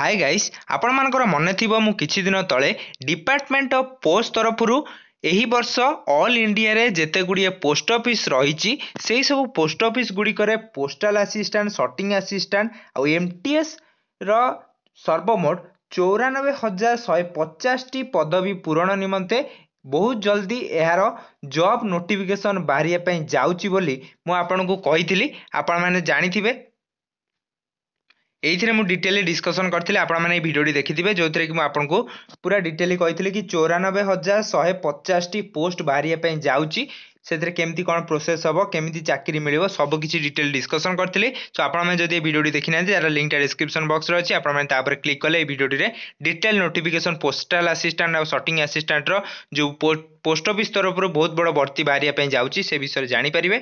ହାଏ guys ଆପଣମାନଙ୍କର ମନେଥିବ ମୁଁ କିଛି ଦିନ ତଳେ ଡିପାର୍ଟମେଣ୍ଟ ଅଫ୍ ପୋଷ୍ଟ ତରଫରୁ ଏହି ବର୍ଷ ଅଲ୍ ଇଣ୍ଡିଆରେ ଯେତେ ଗୁଡ଼ିଏ ପୋଷ୍ଟ ଅଫିସ୍ ରହିଛି ସେହି ସବୁ ପୋଷ୍ଟ ଅଫିସ୍ ଗୁଡ଼ିକରେ ପୋଷ୍ଟାଲ ଆସିଷ୍ଟାଣ୍ଟ ସର୍ଟିଂ ଆସିଷ୍ଟାଣ୍ଟ ଆଉ ଏମ୍ ଟି ଏସ୍ର ସର୍ବମୋଟ ଚଉରାନବେ ହଜାର ଶହେ ପଚାଶଟି ପଦବୀ ପୂରଣ ନିମନ୍ତେ ବହୁତ ଜଲ୍ଦି ଏହାର ଜବ୍ ନୋଟିଫିକେସନ୍ ବାହାରିବା ପାଇଁ ଯାଉଛି ବୋଲି ମୁଁ ଆପଣଙ୍କୁ କହିଥିଲି ଆପଣମାନେ ଜାଣିଥିବେ এইଥିରେ ମୁଁ ଡିଟେଲି ଡିସ୍କସନ୍ କରିଥିଲି ଆପଣମାନେ ଏଇ ଭିଡ଼ିଓଟି ଦେଖିଥିବେ ଯେଉଁଥିରେ କି ମୁଁ ଆପଣଙ୍କୁ ପୁରା ଡିଟେଲି କହିଥିଲି କି ଚଉରାନବେ ହଜାର ଶହେ ପଚାଶଟି ପୋଷ୍ଟ ବାହାରିବା ପାଇଁ ଯାଉଛି ସେଥିରେ କେମିତି କ'ଣ ପ୍ରୋସେସ୍ ହେବ କେମିତି ଚାକିରି ମିଳିବ ସବୁ କିଛି ଡିଟେଲ୍ ଡିସ୍କସନ୍ କରିଥିଲି ସୋ ଆପଣମାନେ ଯଦି ଏ ଭିଡ଼ିଓଟି ଦେଖିନାହାନ୍ତି ତା'ର ଲିଙ୍କ୍ଟା ଡିସ୍କ୍ରିପ୍ସନ୍ ବକ୍ସରେ ଅଛି ଆପଣମାନେ ତା'ପରେ କ୍ଲିକ୍ କଲେ ଏହି ଭିଡ଼ିଓଟିରେ ଡିଟେଲ୍ ନୋଟିଫିକେସନ୍ ପୋଷ୍ଟାଲ୍ ଆସିଷ୍ଟାଣ୍ଟ ଆଉ ସଟିଂ ଆସିଷ୍ଟାଣ୍ଟର ଯେଉଁ ପୋଷ୍ଟ ଅଫିସ୍ ତରଫରୁ ବହୁତ ବଡ଼ ଭର୍ତ୍ତି ବାହାରିବା ପାଇଁ ଯାଉଛି ସେ ବିଷୟରେ ଜାଣିପାରିବେ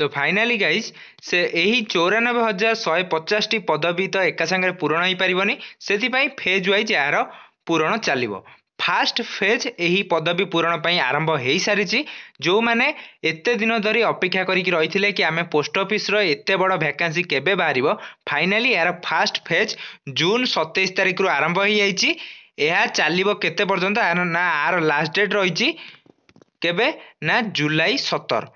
তো ফাଇନାଲି ଗାଇଜ୍ ସେ ଏହି ଚଉରାନବେ ହଜାର ଶହେ ପଚାଶଟି ପଦବୀ ତ ଏକା ସାଙ୍ଗରେ ପୂରଣ ହୋଇପାରିବନି ସେଥିପାଇଁ ଫେଜ୍ ୱାଇଜ୍ ଏହାର ପୂରଣ ଚାଲିବ ଫାର୍ଷ୍ଟ ଫେଜ୍ ଏହି ପଦବୀ ପୂରଣ ପାଇଁ ଆରମ୍ଭ ହୋଇସାରିଛି ଯେଉଁମାନେ ଏତେ ଦିନ ଧରି ଅପେକ୍ଷା କରିକି ରହିଥିଲେ କି ଆମେ ପୋଷ୍ଟ ଅଫିସ୍ର ଏତେ ବଡ଼ ଭ୍ୟାକାନ୍ସି କେବେ ବାହାରିବ ଫାଇନାଲି ଏହାର ଫାର୍ଷ୍ଟ ଫେଜ୍ ଜୁନ୍ ସତେଇଶ ତାରିଖରୁ ଆରମ୍ଭ ହୋଇଯାଇଛି ଏହା ଚାଲିବ କେତେ ପର୍ଯ୍ୟନ୍ତ ନା ଆର ଲାଷ୍ଟ ଡେଟ୍ ରହିଛି କେବେ ନା ଜୁଲାଇ ସତର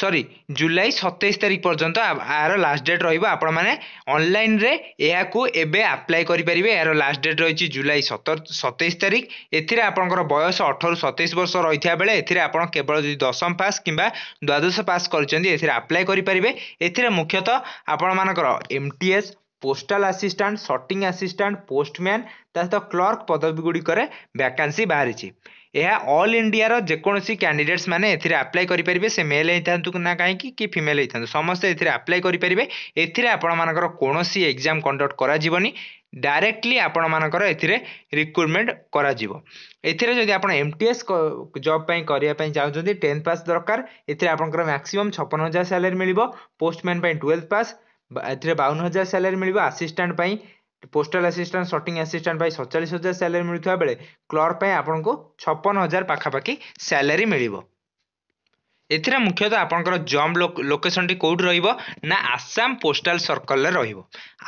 ସରି ଜୁଲାଇ ସତେଇଶ ତାରିଖ ପର୍ଯ୍ୟନ୍ତ ଏହାର ଲାଷ୍ଟ ଡେଟ୍ ରହିବ ଆପଣମାନେ ଅନଲାଇନ୍ରେ ଏହାକୁ ଏବେ ଆପ୍ଲାଏ କରିପାରିବେ ଏହାର ଲାଷ୍ଟ ଡେଟ୍ ରହିଛି ଜୁଲାଇ ସତର ସତେଇଶ ତାରିଖ ଏଥିରେ ଆପଣଙ୍କର ବୟସ ଅଠରରୁ ସତେଇଶ ବର୍ଷ ରହିଥିବା ବେଳେ ଏଥିରେ ଆପଣ କେବଳ ଯଦି ଦଶମ ପାସ୍ କିମ୍ବା ଦ୍ୱାଦଶ ପାସ୍ କରିଛନ୍ତି ଏଥିରେ ଆପ୍ଲାଏ କରିପାରିବେ ଏଥିରେ ମୁଖ୍ୟତଃ ଆପଣମାନଙ୍କର M T S postal assistant sorting assistant postman ତା ସହିତ କ୍ଲର୍କ ପଦବୀ ଗୁଡ଼ିକରେ ଭ୍ୟାକାନ୍ସି ବାହାରିଛି ଏହା ଅଲ୍ ଇଣ୍ଡିଆର ଯେକୌଣସି କ୍ୟାଣ୍ଡିଡେଟ୍ସ ମାନେ ଏଥିରେ ଆପ୍ଲାଏ କରିପାରିବେ ସେ ମେଲ୍ ହେଇଥାନ୍ତୁ ନା କାହିଁକି କି ଫିମେଲ୍ ହେଇଥାନ୍ତୁ ସମସ୍ତେ ଏଥିରେ ଆପ୍ଲାଏ କରିପାରିବେ ଏଥିରେ ଆପଣମାନଙ୍କର କୌଣସି ଏକ୍ଜାମ୍ କଣ୍ଡକ୍ଟ କରାଯିବନି ଡାଇରେକ୍ଟଲି ଆପଣମାନଙ୍କର ଏଥିରେ ରିକ୍ରୁଟମେଣ୍ଟ କରାଯିବ ଏଥିରେ ଯଦି ଆପଣ ଏମ୍ ଟି ଏସ୍ ଜବ୍ ପାଇଁ କରିବା ପାଇଁ ଚାହୁଁଛନ୍ତି ଟେନ୍ଥ ପାସ୍ ଦରକାର ଏଥିରେ ଆପଣଙ୍କର ମ୍ୟାକ୍ସିମମ୍ ଛପନ ହଜାର ସାଲାରୀ ମିଳିବ ପୋଷ୍ଟମ୍ୟାନ୍ ପାଇଁ ଟୁଏଲ୍ଥ ପାସ୍ ଏଥିରେ ବାଉନ ହଜାର ସାଲାରୀ ମିଳିବ ଆସିଷ୍ଟାଣ୍ଟ ପାଇଁ ପୋଷ୍ଟାଲ ଆସିଷ୍ଟାଣ୍ଟ ସର୍ଟିଂ ଆସିଷ୍ଟାଣ୍ଟ ପାଇଁ ସତଚାଳିଶ ହଜାର ସାଲାରୀ ମିଳୁଥିବା ବେଳେ କ୍ଲର୍କ ପାଇଁ ଆପଣଙ୍କୁ ଛପନ ହଜାର ପାଖାପାଖି ସାଲାରୀ ମିଳିବ ଏଥିରେ ମୁଖ୍ୟତଃ ଆପଣଙ୍କର ଜମ୍ପ ଲୋକେସନଟି କେଉଁଠି ରହିବ ନା ଆସାମ ପୋଷ୍ଟାଲ ସର୍କଲରେ ରହିବ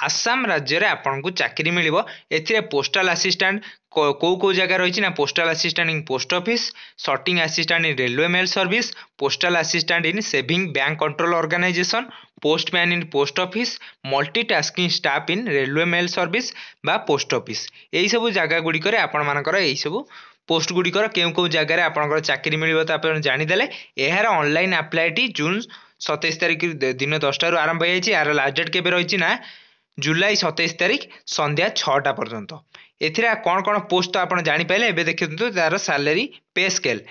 ଆସାମ ରାଜ୍ୟରେ ଆପଣଙ୍କୁ ଚାକିରି ମିଳିବ ଏଥିରେ ପୋଷ୍ଟାଲ ଆସିଷ୍ଟାଣ୍ଟ କେଉଁ କେଉଁ ଜାଗା ରହିଛି ନା postal assistant in post office sorting assistant in railway mail service postal assistant in saving bank control organisation postman in post office multitasking staff in railway mail service বা পোস্ট অফিস এইসব জায়গাগুড়ি আপনার এইসব ପୋଷ୍ଟ ଗୁଡ଼ିକର କେଉଁ କେଉଁ ଜାଗାରେ ଆପଣଙ୍କର ଚାକିରି ମିଳିବ ତ ଆପଣ ଜାଣିଦେଲେ ଏହାର ଅନଲାଇନ୍ ଆପ୍ଲାଏଟି ଜୁନ୍ ସତେଇଶ ତାରିଖ ଦିନ ଦଶଟାରୁ ଆରମ୍ଭ ହୋଇଯାଇଛି ଏହାର ଲାଷ୍ଟ ଡେଟ୍ କେବେ ରହିଛି ନା ଜୁଲାଇ ସତେଇଶ ତାରିଖ ସନ୍ଧ୍ୟା ଛଅଟା ପର୍ଯ୍ୟନ୍ତ ଏଥିରେ କ'ଣ କ'ଣ ପୋଷ୍ଟ ତ ଆପଣ ଜାଣିପାରିଲେ ଏବେ ଦେଖନ୍ତୁ ତା'ର ସାଲେରୀ ପେ ସ୍କେଲ୍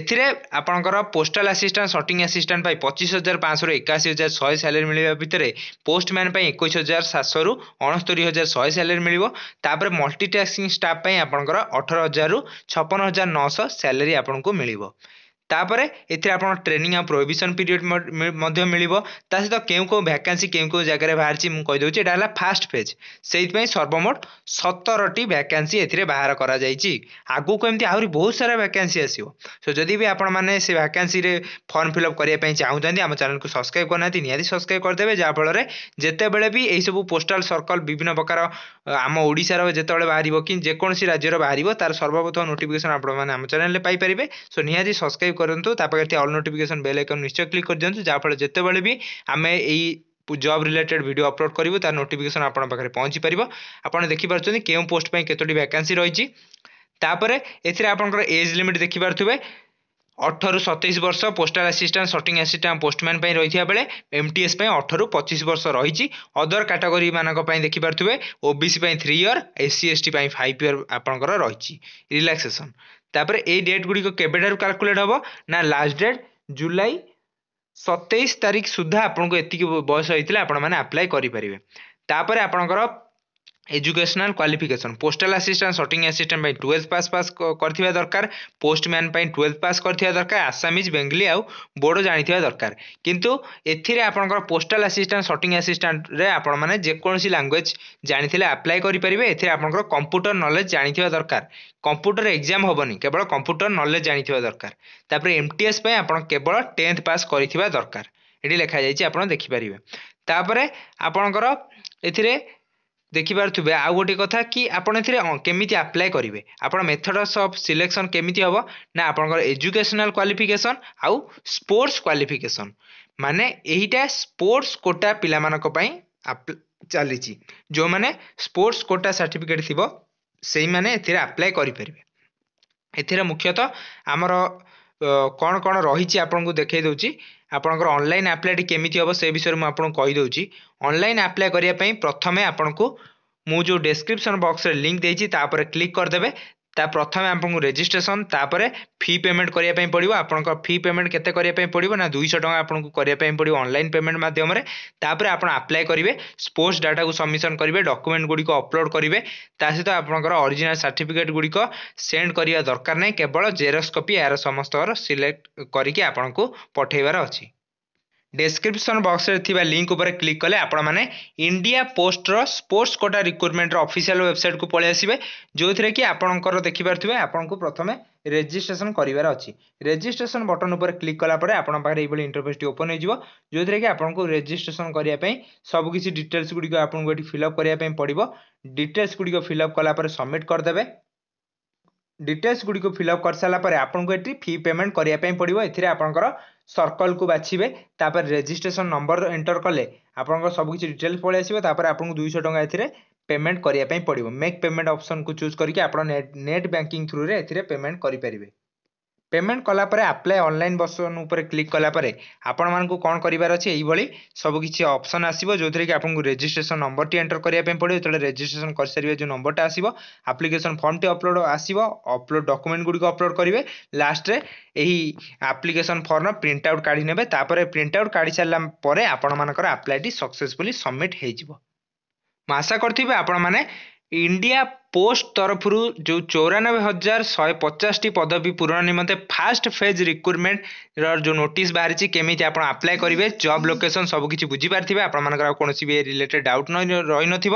এতিরে আপোনকৰ পোষ্টাল অ্যাসিস্টেণ্ট সৰ্টিং অ্যাসিস্টেণ্ট পাই 25581000 181000 স্যালৰি مليব ভিতৰে পোষ্টমেন পাই 217000 691000 স্যালৰি مليব তাৰ পৰা মাল্টিটাস্কিং ষ্টেফ পাই আপোনকৰ 18000 56900 স্যালৰি আপোনক مليব ତାପରେ ଏଥିରେ ଆପଣ ଟ୍ରେନିଂ ଆଉ ପ୍ରୋହିବିସନ୍ ପିରିୟଡ଼ ମଧ୍ୟ ମିଳିବ ତା ସହିତ କେଉଁ କେଉଁ ଭ୍ୟାକାନ୍ସି କେଉଁ କେଉଁ ଜାଗାରେ ବାହାରିଛି ମୁଁ କହିଦେଉଛି ଏଇଟା ହେଲା ଫାର୍ଷ୍ଟ ଫେଜ୍ ସେଇଥିପାଇଁ ସର୍ବମୋଟ ସତରଟି ଭ୍ୟାକାନ୍ସି ଏଥିରେ ବାହାର କରାଯାଇଛି ଆଗକୁ ଏମିତି ଆହୁରି ବହୁତ ସାରା ଭ୍ୟାକାନ୍ସି ଆସିବ ସୋ ଯଦି ବି ଆପଣମାନେ ସେ ଭ୍ୟାକାନ୍ସିରେ ଫର୍ମ ଫିଲ୍ଅପ୍ କରିବା ପାଇଁ ଚାହୁଁଛନ୍ତି ଆମ ଚ୍ୟାନେଲକୁ ସବସ୍କ୍ରାଇବ୍ କରିନାହାନ୍ତି ନିହାତି ସବସ୍କ୍ରାଇବ୍ କରିଦେବେ ଯାହାଫଳରେ ଯେତେବେଳେ ବି ଏହିସବୁ ପୋଷ୍ଟାଲ ସର୍କଲ୍ ବିଭିନ୍ନ ପ୍ରକାର ଆମ ଓଡ଼ିଶାର ଯେତେବେଳେ ବାହାରିବ କି ଯେକୌଣସି ରାଜ୍ୟର ବାହାରିବ ତାର ସର୍ବପ୍ରଥମ ନୋଟିଫିକେସନ୍ ଆପଣମାନେ ଆମ ଚ୍ୟାନେଲରେ ପାଇପାରିବେ ସୋ ନିହାତି ସବସ୍କ୍ରାଇବ୍ କରନ୍ତୁ ତା ପାଖରେ ଥିବା ଅଲ୍ ନୋଟିଫିକେସନ୍ ବେଲ୍ ଆଇକନ୍ ନିଶ୍ଚୟ କ୍ଲିକ୍ କରିଦିଅନ୍ତୁ ଯାହାଫଳରେ ଯେତେବେଳେ ବି ଆମେ ଏଇ ଜବ୍ ରିଲେଟେଡ୍ ଭିଡ଼ିଓ ଅପଲୋଡ଼ କରିବୁ ତା ନୋଟିଫିକେସନ୍ ଆପଣଙ୍କ ପାଖରେ ପହଞ୍ଚିପାରିବ ଆପଣ ଦେଖିପାରୁଛନ୍ତି କେଉଁ ପୋଷ୍ଟ ପାଇଁ କେତୋଟି ଭ୍ୟାକାନ୍ସି ରହିଛି ତାପରେ ଏଥିରେ ଆପଣଙ୍କର ଏଜ୍ ଲିମିଟ୍ ଦେଖିପାରୁଥିବେ ଅଠରରୁ ସତେଇଶ ବର୍ଷ postal assistant sorting assistant postman ପାଇଁ ରହିଥିବା ବେଳେ ଏମ୍ ଟି ଏସ୍ ପାଇଁ ଅଠରରୁ ପଚିଶ ବର୍ଷ ରହିଛି ଅଦର କାଟାଗୋରୀମାନଙ୍କ ପାଇଁ ଦେଖିପାରୁଥିବେ ଓ ବି ସି ପାଇଁ ଥ୍ରୀ ଇୟର୍ ଏସ୍ ଟି ପାଇଁ ଫାଇଭ୍ ଇୟର୍ ଆପଣଙ୍କର ରହିଛି ରିଲାକ୍ସେସନ୍ ତାପରେ ଏଇ ଡେଟ୍ ଗୁଡ଼ିକ କେବେଠାରୁ କାଲକୁଲେଟ୍ ହେବ ନା ଲାଷ୍ଟ ଡେଟ୍ ଜୁଲାଇ ସତେଇଶ ତାରିଖ ସୁଦ୍ଧା ଆପଣଙ୍କୁ ଏତିକି ବୟସ ହେଇଥିଲେ ଆପଣମାନେ ଆପ୍ଲାଏ କରିପାରିବେ ତାପରେ ଆପଣଙ୍କର educational qualification postal assistant sorting assistant ପାଇଁ ଟୁଏଲ୍ଥ ପାସ୍ ପାସ୍ କରିଥିବା ଦରକାର ପୋଷ୍ଟମ୍ୟାନ୍ ପାଇଁ ଟୁଏଲ୍ଥ ପାସ୍ କରିଥିବା ଦରକାର ଆସାମିଜ୍ ବେଙ୍ଗଲି ଆଉ ବୋଡ଼ୋ ଜାଣିଥିବା ଦରକାର କିନ୍ତୁ ଏଥିରେ ଆପଣଙ୍କର ପୋଷ୍ଟାଲ ଆସିଷ୍ଟାଣ୍ଟ ସଟିଂ ଆସିଷ୍ଟାଣ୍ଟରେ ଆପଣମାନେ ଯେକୌଣସି ଲାଙ୍ଗୁଏଜ୍ ଜାଣିଥିଲେ ଆପ୍ଲାଏ କରିପାରିବେ ଏଥିରେ ଆପଣଙ୍କର କମ୍ପ୍ୟୁଟର ନଲେଜ୍ ଜାଣିଥିବା ଦରକାର କମ୍ପ୍ୟୁଟର ଏକ୍ଜାମ୍ ହେବନି କେବଳ କମ୍ପ୍ୟୁଟର ନଲେଜ୍ ଜାଣିଥିବା ଦରକାର ତାପରେ ଏମ୍ ଟି ଏସ୍ ପାଇଁ ଆପଣ କେବଳ ଟେନ୍ଥ ପାସ୍ କରିଥିବା ଦରକାର ଏଠି ଲେଖାଯାଇଛି ଆପଣ ଦେଖିପାରିବେ ତାପରେ ଆପଣଙ୍କର ଏଥିରେ ଦେଖିପାରୁଥିବେ ଆଉ ଗୋଟେ କଥା କି ଆପଣ ଏଥିରେ କେମିତି ଆପ୍ଲାଏ କରିବେ ଆପଣ ମେଥଡ଼ସ୍ ଅଫ୍ ସିଲେକ୍ସନ୍ କେମିତି ହେବ ନା ଆପଣଙ୍କର ଏଜୁକେସନାଲ୍ କ୍ୱାଲିଫିକେସନ୍ ଆଉ ସ୍ପୋର୍ଟସ୍ କ୍ୱାଲିଫିକେସନ୍ ମାନେ ଏଇଟା ସ୍ପୋର୍ଟସ୍ କୋଟା ପିଲାମାନଙ୍କ ପାଇଁ ଚାଲିଛି ଯେଉଁମାନେ ସ୍ପୋର୍ଟସ୍ କୋଟା ସାର୍ଟିଫିକେଟ୍ ଥିବ ସେଇମାନେ ଏଥିରେ ଆପ୍ଲାଏ କରିପାରିବେ ଏଥିରେ ମୁଖ୍ୟତଃ ଆମର କ'ଣ କ'ଣ ରହିଛି ଆପଣଙ୍କୁ ଦେଖାଇ ଦେଉଛି আপোনাক অনলাইন অ্যাপ্লিকেশন কিমিতি হবো সেই বিষয়ে মই আপোনাক কই দাউছি অনলাইন অ্যাপ্লিকেশন করিয়া পই প্রথমে আপোনক মই যে ডেসক্রিপশন বক্সের লিংক দেইছি তাপর ক্লিক কর দেবে ତା ପ୍ରଥମେ ଆପଣଙ୍କୁ ରେଜିଷ୍ଟ୍ରେସନ ତାପରେ ଫି ପେମେଣ୍ଟ କରିବା ପାଇଁ ପଡ଼ିବ ଆପଣଙ୍କ ଫି ପେମେଣ୍ଟ କେତେ କରିବା ପାଇଁ ପଡ଼ିବ ନା ଦୁଇଶହ ଟଙ୍କା ଆପଣଙ୍କୁ କରିବା ପାଇଁ ପଡ଼ିବ ଅନଲାଇନ୍ ପେମେଣ୍ଟ ମାଧ୍ୟମରେ ତାପରେ ଆପଣ ଆପ୍ଲାଏ କରିବେ ସ୍ପୋର୍ଟସ ଡାଟାକୁ ସବମିସନ କରିବେ ଡକ୍ୟୁମେଣ୍ଟ ଗୁଡ଼ିକ ଅପଲୋଡ଼ କରିବେ ତା ସହିତ ଆପଣଙ୍କର ଅରିଜିନାଲ ସାର୍ଟିଫିକେଟ ଗୁଡ଼ିକ ସେଣ୍ଡ କରିବା ଦରକାର ନାହିଁ କେବଳ ଜେରସ୍କପି ଏହାର ସମସ୍ତଙ୍କର ସିଲେକ୍ଟ କରିକି ଆପଣଙ୍କୁ ପଠାଇବାର ଅଛି description box ৰ থিবা লিংক ওপৰ ক্লিক কৰলে আপোন মানে ইন্ডিয়া পোষ্টৰ স্পোর্টছ কোটা ৰিক্ৰুটমেন্টৰ অফিচিয়েল ওয়েবসাইট কো পঢ়ি আছিবে যোতেৰে কি আপোনকৰ দেখি পাৰ্থিবে আপোনক প্ৰথমে ৰেজিষ্ট্ৰেচন কৰিবৰ অচি ৰেজিষ্ট্ৰেচন বাটন ওপৰ ক্লিক কৰা পাৰে আপোনাক এইবাৰ ইনটৰফেছটি ওপেন হৈ যাব যোতেৰে কি আপোনক ৰেজিষ্ট্ৰেচন কৰি পাে সৱকিছি ডিটেলছ গুডিক আপোনক এটি ফিল আপ কৰি পাে পঢ়িব ডিটেলছ গুডিক ফিল আপ কৰা পাৰে submite কৰদেবে ডিটেल्स গুড়ি ফিলঅপ করসারা পরে আপনার এটি ফি পেমেন্ট করা পড়ব এতে আপনার সর্কলকু বাছবে তাপরে রেজিষ্ট্রেসন নম্বর এন্টর কলে আপনার সবকিছু ডিটেल्स পড়ে আসবে তাপরে আপনার দুইশ টাকা এতে পেমেন্ট করা পড়ব মেক পেমেন্ট অপসন কু চুজ করি আপনার নেট ব্যাঙ্কিং থ্রুরে এতে পেমেন্ট করে পেয়ে ପେମେଣ୍ଟ କଲାପରେ ଆପ୍ଲାଏ ଅନଲାଇନ୍ ବଟନ୍ ଉପରେ କ୍ଲିକ୍ କଲାପରେ ଆପଣମାନଙ୍କୁ କ'ଣ କରିବାର ଅଛି ଏଇଭଳି ସବୁ କିଛି ଅପସନ୍ ଆସିବ ଯେଉଁଥିରେ କି ଆପଣଙ୍କୁ ରେଜିଷ୍ଟ୍ରେସନ୍ ନମ୍ବରଟି ଏଣ୍ଟର କରିବା ପାଇଁ ପଡ଼ିବ ଯେତେବେଳେ ରେଜିଷ୍ଟ୍ରେସନ୍ କରିସାରିବେ ଯେଉଁ ନମ୍ବରଟା ଆସିବ ଆପ୍ଲିକେସନ୍ ଫର୍ମଟି ଅପଲୋଡ଼ ଆସିବ ଅପଲୋଡ଼ ଡକୁମେଣ୍ଟ ଗୁଡ଼ିକ ଅପଲୋଡ଼ କରିବେ ଲାଷ୍ଟରେ ଏହି ଆପ୍ଲିକେସନ୍ ଫର୍ମର ପ୍ରିଣ୍ଟ ଆଉଟ୍ କାଢ଼ି ନେବେ ତାପରେ ପ୍ରିଣ୍ଟ ଆଉଟ୍ କାଢ଼ି ସାରିଲା ପରେ ଆପଣମାନଙ୍କର ଆପ୍ଲାଏଟି ସକ୍ସେସଫୁଲି ସବମିଟ୍ ହୋଇଯିବ ମୁଁ ଆଶା କରିଥିବି ଆପଣମାନେ ଇଣ୍ଡିଆ ପୋଷ୍ଟ ତରଫରୁ ଯେଉଁ ଚଉରାନବେ ହଜାର ଶହେ ପଚାଶଟି ପଦବୀ ପୂରଣ ନିମନ୍ତେ ଫାଷ୍ଟ ଫେଜ୍ ରିକ୍ରୁଟମେଣ୍ଟର ଯେଉଁ ନୋଟିସ୍ ବାହାରିଛି କେମିତି ଆପଣ ଆପ୍ଲାଏ କରିବେ ଜବ୍ ଲୋକେସନ୍ ସବୁକିଛି ବୁଝିପାରିଥିବେ ଆପଣମାନଙ୍କର ଆଉ କୌଣସି ବି ରିଲେଟେଡ୍ ଡାଉଟ୍ ନ ରହିନଥିବ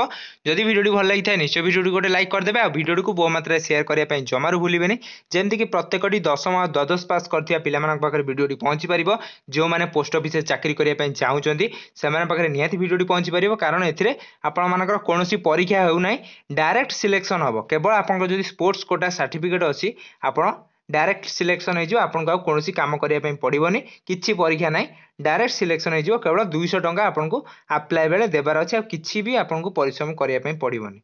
ଯଦି ଭିଡ଼ିଓଟି ଭଲ ଲାଗିଥାଏ ନିଶ୍ଚୟ ଭିଡ଼ିଓଟି ଗୋଟେ ଲାଇକ୍ କରିଦେବେ ଆଉ ଭିଡ଼ିଓଟିକୁ ବହୁ ମାତ୍ରାରେ ସେୟାର କରିବା ପାଇଁ ଜମାରୁ ଭୁଲିବେନି ଯେମିତିକି ପ୍ରତ୍ୟେକଟି ଦଶମ ଆଉ ଦ୍ୱାଦଶ ପାସ୍ କରିଥିବା ପିଲାମାନଙ୍କ ପାଖରେ ଭିଡ଼ିଓଟି ପହଞ୍ଚିପାରିବ ଯେଉଁମାନେ ପୋଷ୍ଟ ଅଫିସରେ ଚାକିରି କରିବା ପାଇଁ ଚାହୁଁଛନ୍ତି ସେମାନଙ୍କ ପାଖରେ ନିହାତି ଭିଡ଼ିଓଟି ପହଞ୍ଚିପାରିବ କାରଣ ଏଥିରେ ଆପଣମାନଙ୍କର କୌଣସି ପରୀକ୍ଷା ହେଉନାହିଁ ଡାଇରେକ୍ଟ ସିଲେକ୍ଟ সিলেকশন হব কেবল আপনার যদি স্পোর্টস কোটা সার্টিফিকেট অছি আপনার ডাইরেক্ট সিলেকশন হয়ে আপনার আউ কোণী কাম করা পড়বনি কিছু পরীক্ষা নাই ডাইরেক্ট সিলেকশন হয়ে কেবল দুইশ টঙ্কা আপনার আপ্লাই বেড়ে দেবার অছে কিছু বি আপনার পরিশ্রম করা পড়বনি